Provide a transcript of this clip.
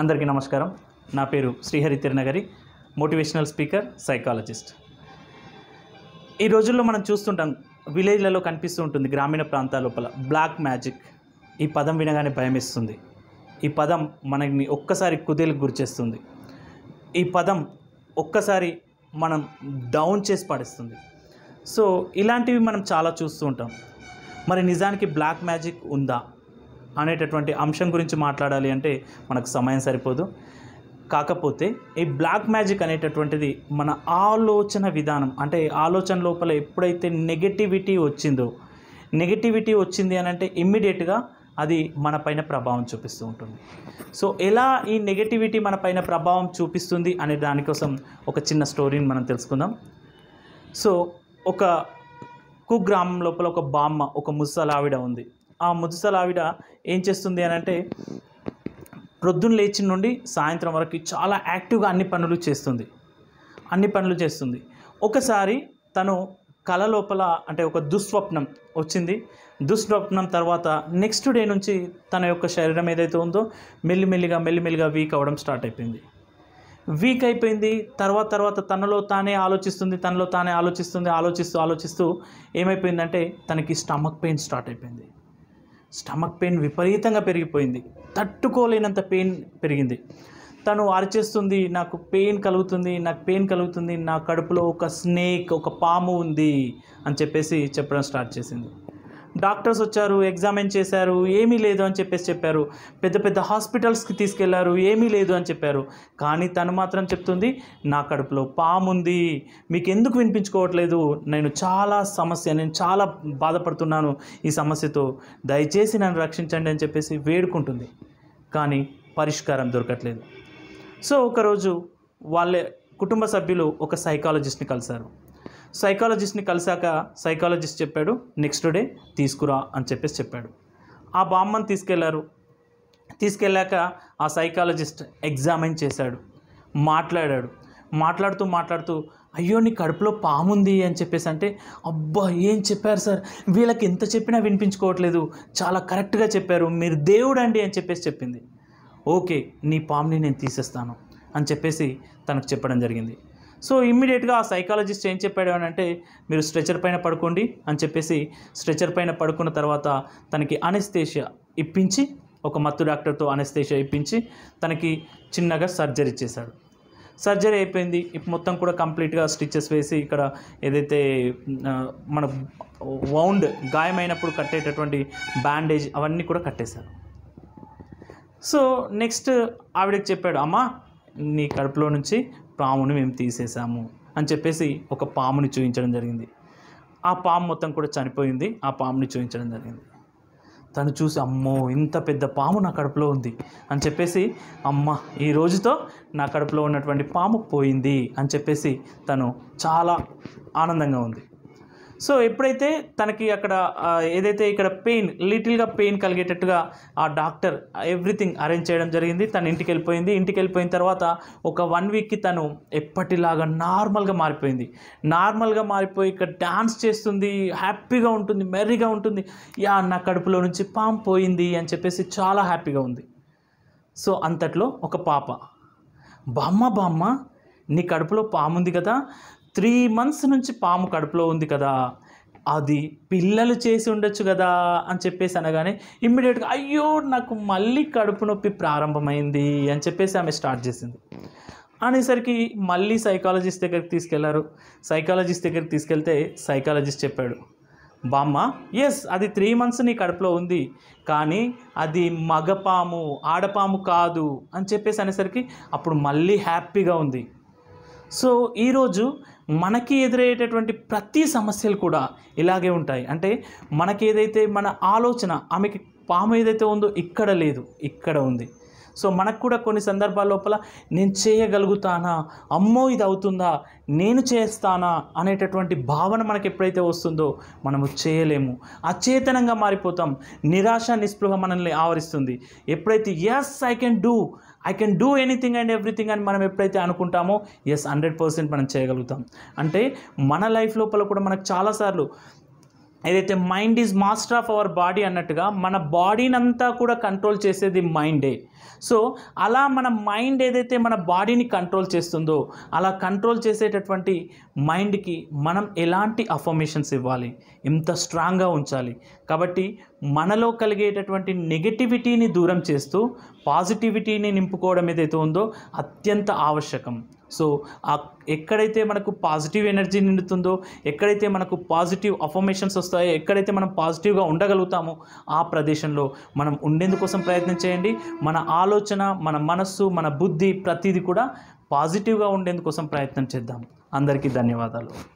అందరికీ నమస్కారం నా పేరు Srihari Tirunagari motivational speaker psychologist ఈ రోజుల్లో మనం చూస్తుంటాం విలేజ్లలో కనిపిస్తూ ఉంటుంది గ్రామీణ ప్రాంతాల లోపల బ్లాక్ మ్యాజిక్ ఈ పదం వినగానే భయమేస్తుంది ఈ పదం మనని ఒక్కసారి కుదేలకు గురిచేస్తుంది ఈ పదం ఒక్కసారి మనం డౌన్ చేసి పడేస్తుంది సో ఇలాంటివి మనం చాలా చూస్తూ ఉంటాం మరి నిజానికి బ్లాక్ మ్యాజిక్ ఉందా అనేటటువంటి అంశం గురించి మాట్లాడాలి అంటే మనకు సమయం సరిపోదు కాకపోతే ఈ బ్లాక్ మ్యాజిక్ అనేటటువంటిది మన ఆలోచన విధానం అంటే ఆలోచన లోపల ఎప్పుడైతే నెగటివిటీ వచ్చిందో నెగటివిటీ వచ్చింది అని అంటే ఇమ్మీడియట్గా అది మన పైన ప్రభావం చూపిస్తూ ఉంటుంది సో ఎలా ఈ నెగటివిటీ మన పైన ప్రభావం చూపిస్తుంది అనే దానికోసం ఒక చిన్న స్టోరీని మనం తెలుసుకుందాం సో ఒక కుగ్రామం లోపల ఒక బామ్మ ఒక ముసలావిడ ఉంది ఆ ముదుసలావిడ ఏం చేస్తుంది అని అంటే ప్రొద్దున లేచి నుండి సాయంత్రం వరకు చాలా యాక్టివ్గా అన్ని పనులు చేస్తుంది అన్ని పనులు చేస్తుంది ఒకసారి తను కల లోపల అంటే ఒక దుస్వప్నం వచ్చింది దుస్వప్నం తర్వాత నెక్స్ట్ డే నుంచి తన యొక్క శరీరం ఏదైతే ఉందో మెల్లిమెల్లిగా మెల్లిమెల్లిగా వీక్ అవ్వడం స్టార్ట్ అయిపోయింది వీక్ అయిపోయింది తర్వాత తర్వాత తనలో తానే ఆలోచిస్తుంది తనలో తానే ఆలోచిస్తుంది ఆలోచిస్తూ ఆలోచిస్తూ ఏమైపోయిందంటే తనకి స్టమక్ పెయిన్ స్టార్ట్ అయిపోయింది స్టమక్ పెయిన్ విపరీతంగా పెరిగిపోయింది తట్టుకోలేనంత పెయిన్ పెరిగింది తను అరిచేస్తుంది నాకు పెయిన్ కలుగుతుంది నాకు పెయిన్ కలుగుతుంది నా కడుపులో ఒక స్నేక్ ఒక పాము ఉంది అని చెప్పేసి చెప్పడం స్టార్ట్ చేసింది డాక్టర్స్ వచ్చారు ఎగ్జామిన్ చేశారు ఏమీ లేదు అని చెప్పేసి చెప్పారు పెద్ద పెద్ద హాస్పిటల్స్కి తీసుకెళ్లారు ఏమీ లేదు అని చెప్పారు కానీ తను మాత్రం చెప్తుంది నా కడుపులో పాముంది మీకు ఎందుకు వినిపించుకోవట్లేదు నేను చాలా సమస్య నేను చాలా బాధపడుతున్నాను ఈ సమస్యతో దయచేసి నన్ను రక్షించండి అని చెప్పేసి వేడుకుంటుంది కానీ పరిష్కారం దొరకట్లేదు సో ఒకరోజు వాళ్ళ కుటుంబ సభ్యులు ఒక సైకాలజిస్ట్ని కలిశారు సైకాలజిస్ట్ని కలిసాక సైకాలజిస్ట్ చెప్పాడు నెక్స్ట్ డే తీసుకురా అని చెప్పేసి చెప్పాడు ఆ బామ్మని తీసుకెళ్లారు తీసుకెళ్ళాక ఆ సైకాలజిస్ట్ ఎగ్జామిన్ చేశాడు మాట్లాడాడు మాట్లాడుతూ మాట్లాడుతూ అయ్యో నీ కడుపులో పాముంది అని చెప్పేసి అంటే అబ్బా ఏం చెప్పారు సార్ వీళ్ళకి ఎంత చెప్పినా వినిపించుకోవట్లేదు చాలా కరెక్ట్గా చెప్పారు మీరు దేవుడు అండి అని చెప్పేసి చెప్పింది ఓకే నీ పాముని నేను తీసేస్తాను అని చెప్పేసి తనకు చెప్పడం జరిగింది సో ఇమ్మీడియట్గా ఆ సైకాలజిస్ట్ ఏం చెప్పాడు అని అంటే మీరు స్ట్రెచర్ పైన పడుకోండి అని చెప్పేసి స్ట్రెచర్ పైన పడుకున్న తర్వాత తనకి అనెస్థేషియా ఇప్పించి ఒక మత్తు డాక్టర్తో అనెస్థేషియా ఇప్పించి తనకి చిన్నగా సర్జరీ చేశాడు సర్జరీ అయిపోయింది ఇప్పుడు మొత్తం కూడా కంప్లీట్గా స్టిచ్చెస్ వేసి ఇక్కడ ఏదైతే మన వౌండ్ గాయమైనప్పుడు కట్టేటటువంటి బ్యాండేజ్ అవన్నీ కూడా కట్టేశారు సో నెక్స్ట్ ఆవిడకి చెప్పాడు అమ్మ నీ కడుపులో నుంచి పాముని మేము తీసేసాము అని చెప్పేసి ఒక పాముని చూపించడం జరిగింది ఆ పాము మొత్తం కూడా చనిపోయింది ఆ పాముని చూపించడం జరిగింది తను చూసి అమ్మో ఇంత పెద్ద పాము నా కడుపులో ఉంది అని చెప్పేసి అమ్మ ఈ రోజుతో నా కడుపులో ఉన్నటువంటి పాము పోయింది అని చెప్పేసి తను చాలా ఆనందంగా ఉంది సో ఎప్పుడైతే తనకి అక్కడ ఏదైతే ఇక్కడ పెయిన్ లిటిల్గా పెయిన్ కలిగేటట్టుగా ఆ డాక్టర్ ఎవ్రీథింగ్ అరేంజ్ చేయడం జరిగింది తను ఇంటికి వెళ్ళిపోయింది ఇంటికి వెళ్ళిపోయిన తర్వాత ఒక వన్ వీక్కి తను ఎప్పటిలాగా నార్మల్గా మారిపోయింది నార్మల్గా మారిపోయి ఇక్కడ డాన్స్ చేస్తుంది హ్యాపీగా ఉంటుంది మెర్రీగా ఉంటుంది యా నా కడుపులో నుంచి పాము పోయింది అని చెప్పేసి చాలా హ్యాపీగా ఉంది సో అంతట్లో ఒక పాప బామ్మ బామ్మ నీ కడుపులో పాముంది కదా త్రీ మంత్స్ నుంచి పాము కడుపులో ఉంది కదా అది పిల్లలు చేసి ఉండొచ్చు కదా అని చెప్పేసి అనగానే ఇమ్మీడియట్గా అయ్యో నాకు మళ్ళీ కడుపు నొప్పి ప్రారంభమైంది అని చెప్పేసి ఆమె స్టార్ట్ చేసింది అనేసరికి మళ్ళీ సైకాలజిస్ట్ దగ్గరికి తీసుకెళ్లారు సైకాలజిస్ట్ దగ్గరికి తీసుకెళ్తే సైకాలజిస్ట్ చెప్పాడు బామ్మ ఎస్ అది త్రీ మంత్స్ నీ కడుపులో ఉంది కానీ అది మగపాము ఆడపాము కాదు అని చెప్పేసి అనేసరికి అప్పుడు మళ్ళీ హ్యాపీగా ఉంది సో ఈరోజు మనకి ఎదురయ్యేటటువంటి ప్రతి సమస్యలు కూడా ఇలాగే ఉంటాయి అంటే మనకి ఏదైతే మన ఆలోచన ఆమెకి పాము ఏదైతే ఉందో ఇక్కడ లేదు ఇక్కడ ఉంది సో మనకు కూడా కొన్ని సందర్భాల లోపల నేను చేయగలుగుతానా అమ్మో ఇది అవుతుందా నేను చేస్తానా అనేటటువంటి భావన మనకు ఎప్పుడైతే వస్తుందో మనము చేయలేము అచేతనంగా మారిపోతాం నిరాశ నిస్పృహ మనల్ని ఆవరిస్తుంది ఎప్పుడైతే yes I can do I can do anything and everything అని మనం ఎప్పుడైతే అనుకుంటామో ఎస్ హండ్రెడ్ పర్సెంట్ మనం చేయగలుగుతాం అంటే మన లైఫ్ లోపల కూడా మనకు చాలాసార్లు ఏదైతే mind is master of our body అన్నట్టుగా మన బాడీని అంతా కూడా కంట్రోల్ చేసేది మైండే సో అలా మన మైండ్ ఏదైతే మన బాడీని కంట్రోల్ చేస్తుందో అలా కంట్రోల్ చేసేటటువంటి మైండ్కి మనం ఎలాంటి అఫర్మేషన్స్ ఇవ్వాలి ఎంత స్ట్రాంగ్గా ఉంచాలి కాబట్టి మనలో కలిగేటటువంటి నెగటివిటీని దూరం చేస్తూ పాజిటివిటీని నింపుకోవడం ఏదైతే ఉందో అత్యంత ఆవశ్యకం సో ఎక్కడైతే మనకు పాజిటివ్ ఎనర్జీ నిండుతుందో ఎక్కడైతే మనకు పాజిటివ్ అఫర్మేషన్స్ వస్తాయో ఎక్కడైతే మనం పాజిటివ్గా ఉండగలుగుతామో ఆ ప్రదేశంలో మనం ఉండేందుకోసం ప్రయత్నం చేయండి మన ఆలోచన మన మనస్సు మన బుద్ధి ప్రతిదీ కూడా పాజిటివ్గా ఉండేందుకోసం ప్రయత్నం చేద్దాం అందరికీ ధన్యవాదాలు